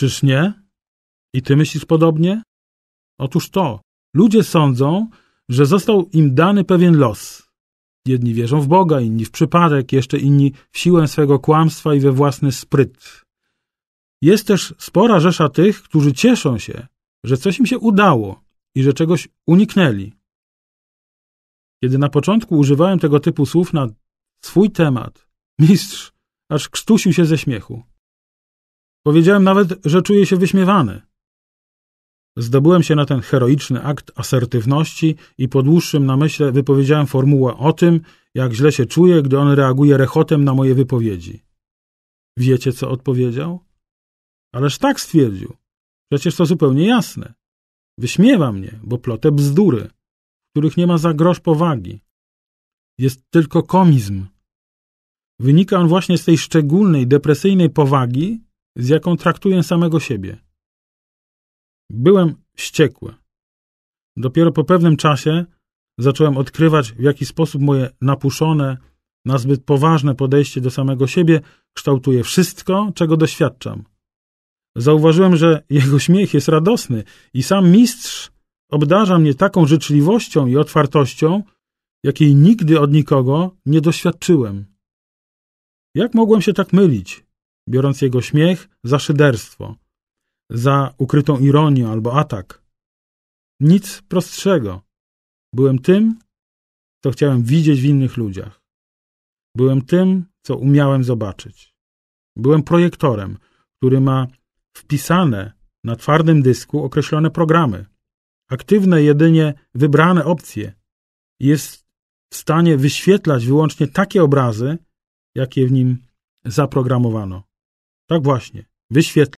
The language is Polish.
Czyż nie? I ty myślisz podobnie? Otóż to. Ludzie sądzą, że został im dany pewien los. Jedni wierzą w Boga, inni w przypadek, jeszcze inni w siłę swego kłamstwa i we własny spryt. Jest też spora rzesza tych, którzy cieszą się, że coś im się udało i że czegoś uniknęli. Kiedy na początku używałem tego typu słów na swój temat, mistrz aż krztusił się ze śmiechu. Powiedziałem nawet, że czuję się wyśmiewany. Zdobyłem się na ten heroiczny akt asertywności i po dłuższym namyśle wypowiedziałem formułę o tym, jak źle się czuję, gdy on reaguje rechotem na moje wypowiedzi. Wiecie, co odpowiedział? Ależ tak stwierdził. Przecież to zupełnie jasne. Wyśmiewa mnie, bo plotę bzdury, w których nie ma za grosz powagi. Jest tylko komizm. Wynika on właśnie z tej szczególnej, depresyjnej powagi, z jaką traktuję samego siebie. Byłem wściekły. Dopiero po pewnym czasie zacząłem odkrywać, w jaki sposób moje napuszone, nazbyt poważne podejście do samego siebie kształtuje wszystko, czego doświadczam. Zauważyłem, że jego śmiech jest radosny i sam mistrz obdarza mnie taką życzliwością i otwartością, jakiej nigdy od nikogo nie doświadczyłem. Jak mogłem się tak mylić? biorąc jego śmiech za szyderstwo, za ukrytą ironię albo atak. Nic prostszego. Byłem tym, co chciałem widzieć w innych ludziach. Byłem tym, co umiałem zobaczyć. Byłem projektorem, który ma wpisane na twardym dysku określone programy, aktywne jedynie wybrane opcje. Jest w stanie wyświetlać wyłącznie takie obrazy, jakie w nim zaprogramowano. Tak właśnie, wyświetl.